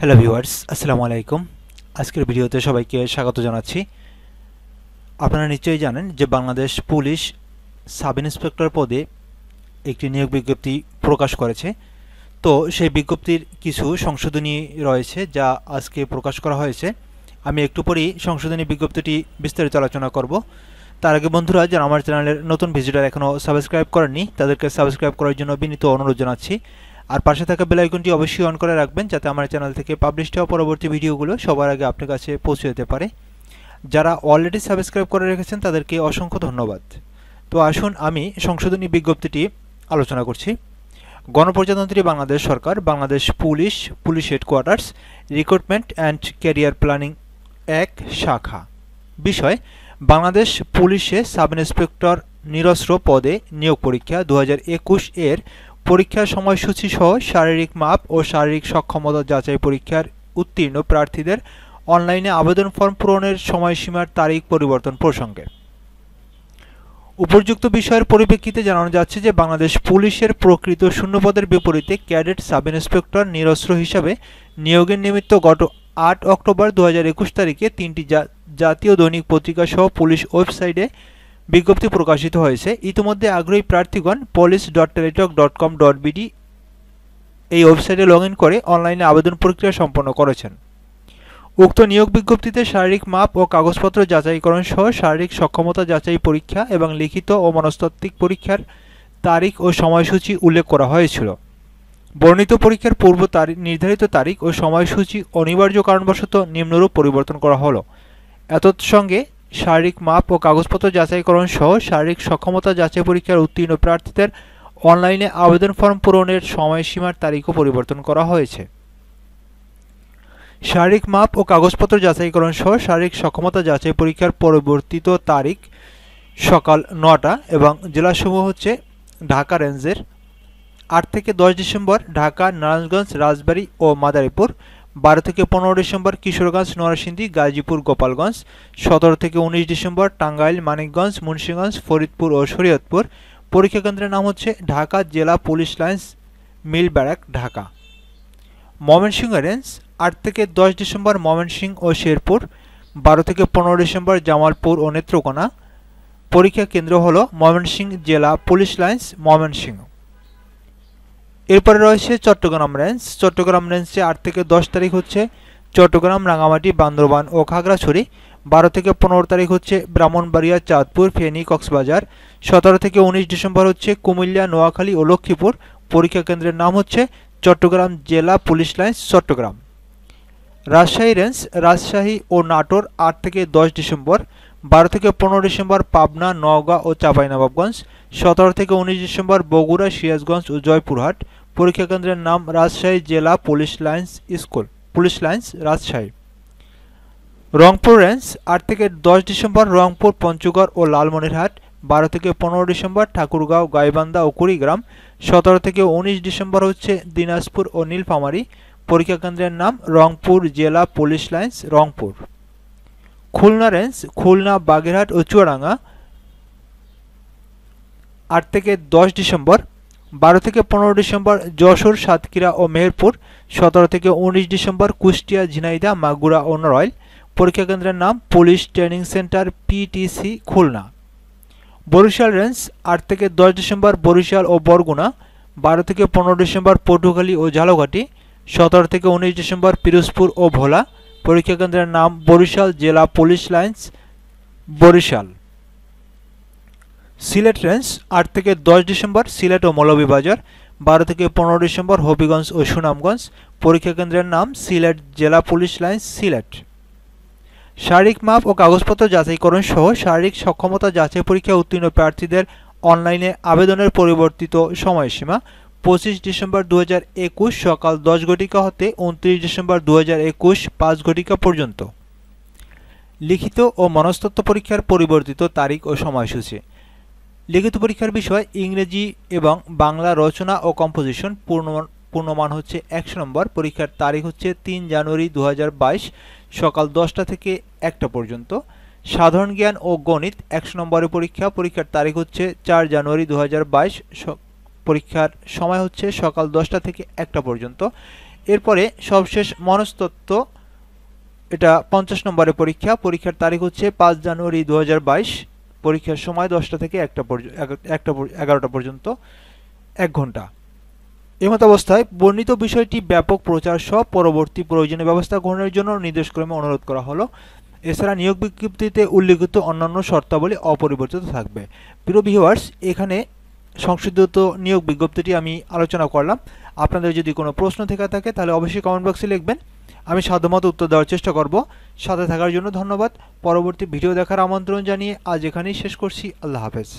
hello viewers আসসালামু আলাইকুম আজকের ভিডিওতে সবাইকে স্বাগত জানাচ্ছি আপনারা নিশ্চয়ই জানেন যে বাংলাদেশ পুলিশ সাব ইন্সপেক্টর পদে একটি নিয়োগ বিজ্ঞপ্তি প্রকাশ করেছে তো সেই বিজ্ঞপ্তির কিছু সংশোধনী রয়েছে যা আজকে প্রকাশ করা হয়েছে আমি একটু পরেই সংশোধনী বিজ্ঞপ্তিটি বিস্তারিত আলোচনা করব তার আগে বন্ধুরা যারা আমার চ্যানেলের নতুন ভিজিটার এখনও সাবস্ক্রাইব করেননি তাদেরকে সাবস্ক্রাইব করার জন্য বিনীত অনুরোধ জানাচ্ছি আর পাশে থাকা বেল আইকনটি অবশ্যই অন করে রাখবেন যাতে আমার চ্যানেল থেকে পাবলিশ হওয়া পরবর্তী ভিডিওগুলো সবার আগে আপনার কাছে পৌঁছে যেতে পারে যারা অলরেডি সাবস্ক্রাইব করে রেখেছেন তাদেরকে অসংখ্য ধন্যবাদ তো আসুন আমি সংশোধনী বিজ্ঞপ্তিটি আলোচনা করছি গণপ্রজাতন্ত্রী বাংলাদেশ সরকার Bangladesh police police headquarters recruitment and career planning এক শাখা বিষয় বাংলাদেশ পুলিশে সাব ইন্সপেক্টর নিরস্ত্র পদে নিয়োগ পরীক্ষা দু এর পরীক্ষার সময়সূচি সহ শারীরিক মাপ ও শারীরিক সক্ষমতা যাচাই পরীক্ষার উত্তীর্ণ প্রার্থীদের অনলাইনে আবেদন ফর্ম পূরণের সময়সীমার তারিখ পরিবর্তন প্রসঙ্গে উপযুক্ত বিষয়ের পরিপ্রেক্ষিতে জানানো যাচ্ছে যে বাংলাদেশ পুলিশের প্রকৃত শূন্যপদের বিপরীতে ক্যাডেট সাব ইন্সপেক্টর নিরস্ত্র হিসাবে নিয়োগের নিমিত্ত গত আট অক্টোবর দু তারিখে তিনটি জাতীয় দৈনিক পত্রিকা সহ পুলিশ ওয়েবসাইটে বিজ্ঞপ্তি প্রকাশিত হয়েছে ইতিমধ্যে আগ্রহী প্রার্থীগণ police dot Teletalk dot com dot BD এই ওয়েবসাইটে লগ করে অনলাইনে আবেদন প্রক্রিয়া সম্পন্ন করেছেন উক্ত নিয়োগ বিজ্ঞপ্তিতে শারীরিক মাপ ও কাগজপত্র যাচাইকরণ সহ শারীরিক সক্ষমতা যাচাই পরীক্ষা এবং লিখিত ও মনস্তাত্ত্বিক পরীক্ষার তারিখ ও সময়সূচি উল্লেখ করা হয়েছিল বর্ণিত পরীক্ষার পূর্ব তারিখ নির্ধারিত তারিখ ও সময়সূচি অনিবার্য কারণবশত নিম্নরূপ পরিবর্তন করা হলো এতৎসঙ্গে শারীরিক মাপ ও কাগজপত্র যাচাইকরণ সহ শারীরিক সক্ষমতা যাচাই পরীক্ষার উত্তীর্ণ প্রার্থীদের অনলাইনে আবেদন ফর্ম পূরণের সময়সীমার তারিখও পরিবর্তন করা হয়েছে শারীরিক মাপ ও কাগজপত্র যাচাইকরণ সহ শারীরিক সক্ষমতা যাচাই পরীক্ষার পরিবর্তিত তারিখ সকাল নটা এবং জেলাসমূহ হচ্ছে ঢাকা রেঞ্জের আট থেকে দশ ডিসেম্বর ঢাকা নারায়ণগঞ্জ রাজবাড়ী ও মাদারীপুর বারো থেকে পনেরো ডিসেম্বর কিশোরগঞ্জ নরসিংদী গাজীপুর গোপালগঞ্জ সতেরো থেকে উনিশ ডিসেম্বর টাঙ্গাইল মানিকগঞ্জ মুন্সীগঞ্জ ফরিদপুর ও শরীয়তপুর পরীক্ষা কেন্দ্রের নাম হচ্ছে ঢাকা জেলা police lines mill barrack Dhaka Mymensingh range আট থেকে দশ ডিসেম্বর ময়মনসিংহ ও শেরপুর বারো থেকে পনেরো ডিসেম্বর জামালপুর ও নেত্রকোনা পরীক্ষা কেন্দ্র হল ময়মনসিংহ জেলা পুলিশ লাইন্স ময়মনসিংহ এরপরে রয়েছে চট্টগ্রাম রেঞ্জ চট্টগ্রাম রেঞ্জে আট থেকে দশ তারিখ হচ্ছে চট্টগ্রাম রাঙামাটি বান্দরবান ও খাগড়াছড়ি বারো থেকে পনেরো তারিখ হচ্ছে ব্রাহ্মণবাড়িয়া চাঁদপুর ফেনী কক্সবাজার সতেরো থেকে উনিশ ডিসেম্বর হচ্ছে কুমিল্লা নোয়াখালী ও লক্ষ্মীপুর পরীক্ষা কেন্দ্রের নাম হচ্ছে চট্টগ্রাম জেলা police lines Chattogram Rajshahi range Rajshahi ও নাটোর আট থেকে দশ ডিসেম্বর বারো থেকে পনেরো ডিসেম্বর পাবনা নওগাঁ ও চাঁপাইনবাবগঞ্জ সতেরো থেকে উনিশ ডিসেম্বর বগুড়া সিরাজগঞ্জ ও জয়পুরহাট পরীক্ষা কেন্দ্রের নাম রাজশাহী জেলা police lines school police lines Rajshahi Rangpur range আট থেকে দশ ডিসেম্বর রংপুর পঞ্চগড় ও লালমনিরহাট বারো থেকে পনেরো ডিসেম্বর ঠাকুরগাঁও গাইবান্ধা ও কুড়িগ্রাম সতেরো থেকে উনিশ ডিসেম্বর হচ্ছে দিনাজপুর ও নীলফামারি পরীক্ষা কেন্দ্রের নাম রংপুর জেলা police lines Rangpur Khulna range Khulna Bagerhat ও চুয়াডাঙ্গা আট থেকে দশ ডিসেম্বর বারো থেকে পনেরো ডিসেম্বর যশোর সাতক্ষীরা ও মেহেরপুর সতেরো থেকে উনিশ ডিসেম্বর কুষ্টিয়া ঝিনাইদা মাগুরা ও নরয়েল পরীক্ষা কেন্দ্রের নাম police training centre PTC Khulna Barishal range আট থেকে দশ ডিসেম্বর বরিশাল ও বরগুনা বারো থেকে পনেরো ডিসেম্বর পটুখালী ও ঝালঘাটি সতেরো থেকে উনিশ ডিসেম্বর পিরোজপুর ও ভোলা পরীক্ষা কেন্দ্রের নাম বরিশাল জেলা police lines Barishal Sylhet range আট থেকে দশ ডিসেম্বর সিলেট ও মৌলভীবাজার বারো থেকে পনেরো ডিসেম্বর হবিগঞ্জ ও সুনামগঞ্জ পরীক্ষা কেন্দ্রের নাম সিলেট জেলা পুলিশ লাইন সিলেট শারীরিক মাপ ও কাগজপত্র যাচাইকরণ সহ শারীরিক সক্ষমতা যাচাই পরীক্ষা উত্তীর্ণ প্রার্থীদের অনলাইনে আবেদনের পরিবর্তিত সময়সীমা পঁচিশ ডিসেম্বর দু একুশ সকাল দশ ঘটিকা হতে উনত্রিশ ডিসেম্বর দু হাজার একুশ পাঁচ ঘটিকা পর্যন্ত লিখিত ও মনস্তত্ত্ব পরীক্ষার পরিবর্তিত তারিখ ও সময়সূচি লিখিত পরীক্ষার বিষয় ইংরেজি এবং বাংলা রচনা ও কম্পোজিশন পূর্ণমান পূর্ণমান হচ্ছে একশো নম্বর পরীক্ষার তারিখ হচ্ছে তিন জানুয়ারি দু সকাল দশটা থেকে একটা পর্যন্ত সাধারণ জ্ঞান ও গণিত একশো নম্বরের পরীক্ষা পরীক্ষার তারিখ হচ্ছে চার জানুয়ারি দু পরীক্ষার সময় হচ্ছে সকাল দশটা থেকে একটা পর্যন্ত এরপরে সবশেষ মনস্তত্ত্ব এটা পঞ্চাশ নম্বরের পরীক্ষা পরীক্ষার তারিখ হচ্ছে পাঁচ জানুয়ারি দু পরীক্ষার সময় দশটা থেকে একটা একটা এগারোটা পর্যন্ত এক ঘন্টা এমতাবস্থায় বর্ণিত বিষয়টি ব্যাপক প্রচার সহ পরবর্তী প্রয়োজনীয় ব্যবস্থা গ্রহণের জন্য নির্দেশক্রমে অনুরোধ করা হলো এছাড়া নিয়োগ বিজ্ঞপ্তিতে উল্লিখিত অন্যান্য শর্তাবলী অপরিবর্তিত থাকবে প্রিয় ভিউয়ার্স এখানে সংশোধিত নিয়োগ বিজ্ঞপ্তিটি আমি আলোচনা করলাম আপনাদের যদি কোনো প্রশ্ন থেকে থাকে তাহলে অবশ্যই কমেন্ট বক্সে লিখবেন আমি সাধ্যমতো উত্তর দেওয়ার চেষ্টা করব সাথে থাকার জন্য ধন্যবাদ পরবর্তী ভিডিও দেখার আমন্ত্রণ জানিয়ে আজ এখানেই শেষ করছি আল্লাহ হাফেজ